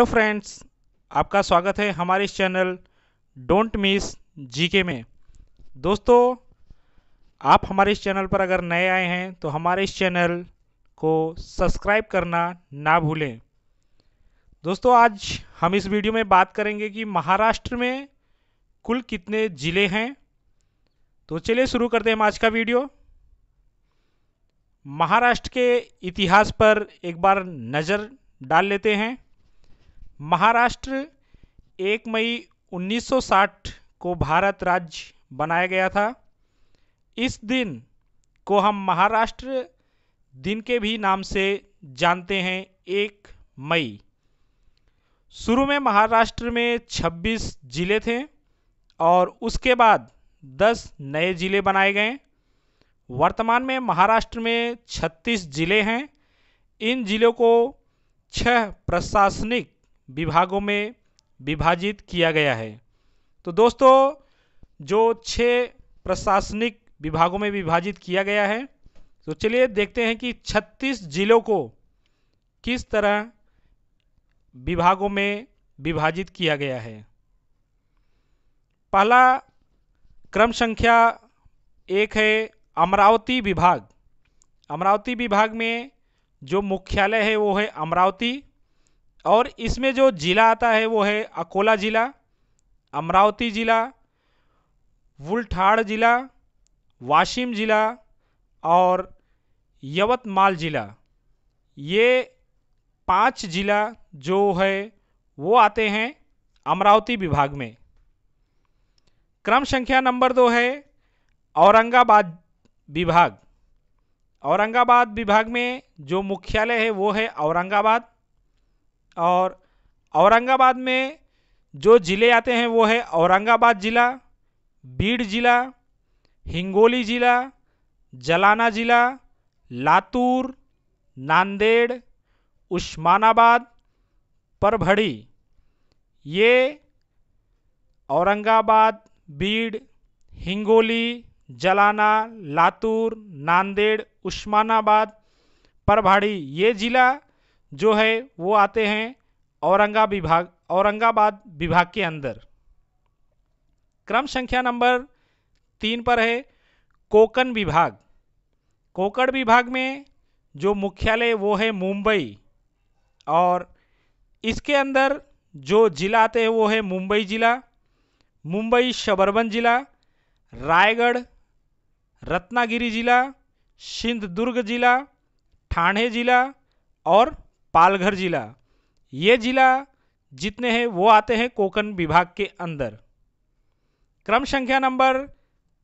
hello friends आपका स्वागत है हमारे इस चैनल डोंट मिस जीके में दोस्तों आप हमारे इस चैनल पर अगर नए आए हैं तो हमारे इस चैनल को सब्सक्राइब करना ना भूलें दोस्तों आज हम इस वीडियो में बात करेंगे कि महाराष्ट्र में कुल कितने ज़िले हैं तो चलिए शुरू करते हैं आज का वीडियो महाराष्ट्र के इतिहास पर एक बार नज़र डाल लेते हैं महाराष्ट्र एक मई 1960 को भारत राज्य बनाया गया था इस दिन को हम महाराष्ट्र दिन के भी नाम से जानते हैं एक मई शुरू में महाराष्ट्र में 26 जिले थे और उसके बाद 10 नए जिले बनाए गए वर्तमान में महाराष्ट्र में 36 जिले हैं इन जिलों को छह प्रशासनिक विभागों में विभाजित किया गया है तो दोस्तों जो छः प्रशासनिक विभागों में विभाजित किया गया है तो चलिए देखते हैं कि 36 जिलों को किस तरह विभागों में विभाजित किया गया है पहला क्रम संख्या एक है अमरावती विभाग अमरावती विभाग में जो मुख्यालय है वो है अमरावती और इसमें जो ज़िला आता है वो है अकोला ज़िला अमरावती ज़िला वुलठाड़ ज़िला वाशिम ज़िला और यवतमाल ज़िला ये पांच ज़िला जो है वो आते हैं अमरावती विभाग में क्रम संख्या नंबर दो है औरंगाबाद विभाग औरंगाबाद विभाग में जो मुख्यालय है वो है औरंगाबाद और औरंगाबाद में जो ज़िले आते हैं वो है औरंगाबाद ज़िला बीड़ ज़िला हिंगोली ज़िला जलाना ज़िला लातूर नांदेड़ उस्मानाबाद परभड़ी ये औरंगाबाद बीड़ हिंगोली जलाना लातूर नांदेड़ उस्मानाबाद परभाड़ी ये ज़िला जो है वो आते हैं औरंगा विभाग औरंगाबाद विभाग के अंदर क्रम संख्या नंबर तीन पर है कोकण विभाग कोकण विभाग में जो मुख्यालय वो है मुंबई और इसके अंदर जो जिला आते हैं वो है मुंबई जिला मुंबई शबरबन जिला रायगढ़ रत्नागिरी जिला सिंधुदुर्ग जिला ठाणे जिला और पालघर जिला ये जिला जितने हैं वो आते हैं कोकन विभाग के अंदर क्रम संख्या नंबर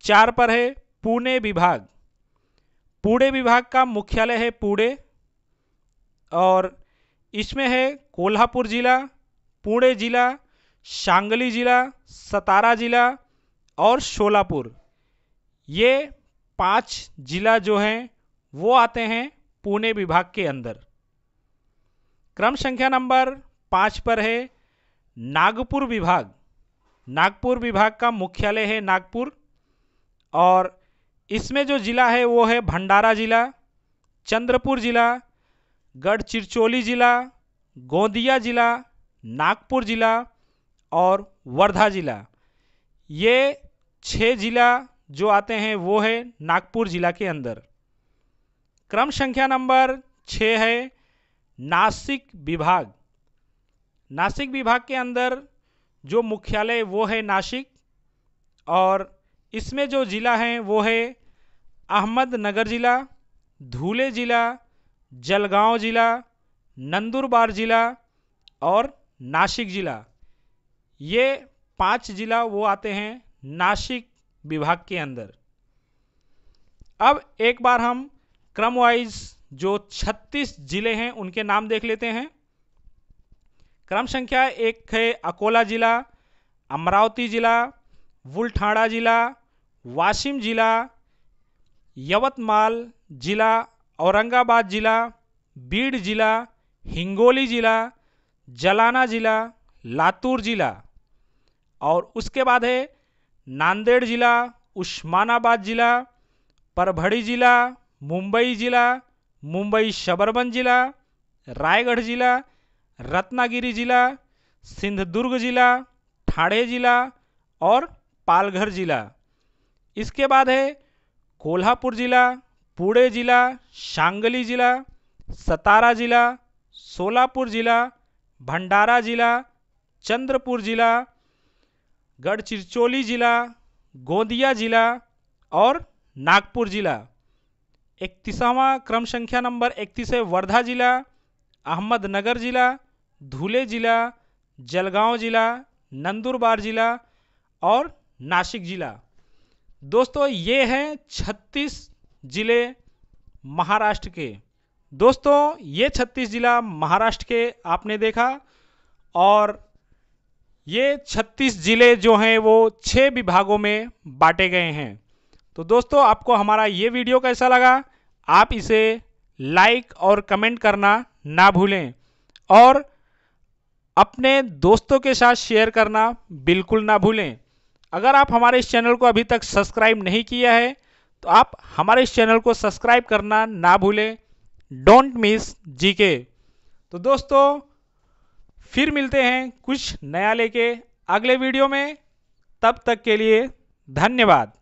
चार पर है पुणे विभाग पुणे विभाग का मुख्यालय है पुणे और इसमें है कोल्हापुर जिला पुणे जिला सांगली जिला सतारा जिला और शोलापुर ये पांच जिला जो हैं वो आते हैं पुणे विभाग के अंदर क्रम संख्या नंबर पाँच पर है नागपुर विभाग नागपुर विभाग का मुख्यालय है नागपुर और इसमें जो ज़िला है वो है भंडारा ज़िला चंद्रपुर ज़िला गढ़चिरचोली ज़िला गोंदिया ज़िला नागपुर ज़िला और वर्धा ज़िला ये छः ज़िला जो आते हैं वो है नागपुर ज़िला के अंदर क्रम संख्या नंबर छः है नासिक विभाग नासिक विभाग के अंदर जो मुख्यालय वो है नासिक और इसमें जो ज़िला हैं वो है अहमदनगर ज़िला धूले ज़िला जलगांव ज़िला नंदुरबार ज़िला और नासिक ज़िला ये पांच ज़िला वो आते हैं नासिक विभाग के अंदर अब एक बार हम क्रमवाइज़ जो 36 जिले हैं उनके नाम देख लेते हैं क्रम संख्या एक है अकोला जिला अमरावती जिला बुलठाणा जिला वाशिम जिला यवतमाल जिला औरंगाबाद जिला बीड जिला हिंगोली जिला जलाना जिला लातूर जिला और उसके बाद है नांदेड़ जिला उस्मानाबाद जिला परभड़ी जिला मुंबई जिला मुंबई शबरबन जिला रायगढ़ जिला रत्नागिरी जिला सिंधुदुर्ग जिला ठाणे जिला और पालघर जिला इसके बाद है कोल्हापुर जिला पुणे जिला शांगली जिला सतारा जिला सोलापुर जिला भंडारा जिला चंद्रपुर जिला गढ़चिरचोली जिला गोंदिया जिला और नागपुर जिला इकतीसवां क्रम संख्या नंबर इकतीस है वर्धा जिला अहमदनगर जिला धुले जिला जलगांव जिला नंदुरबार जिला और नासिक जिला दोस्तों ये हैं 36 जिले महाराष्ट्र के दोस्तों ये 36 जिला महाराष्ट्र के आपने देखा और ये 36 जिले जो हैं वो छः विभागों में बांटे गए हैं तो दोस्तों आपको हमारा ये वीडियो कैसा लगा आप इसे लाइक और कमेंट करना ना भूलें और अपने दोस्तों के साथ शेयर करना बिल्कुल ना भूलें अगर आप हमारे इस चैनल को अभी तक सब्सक्राइब नहीं किया है तो आप हमारे इस चैनल को सब्सक्राइब करना ना भूलें डोंट मिस जी के तो दोस्तों फिर मिलते हैं कुछ नया लेके अगले वीडियो में तब तक के लिए धन्यवाद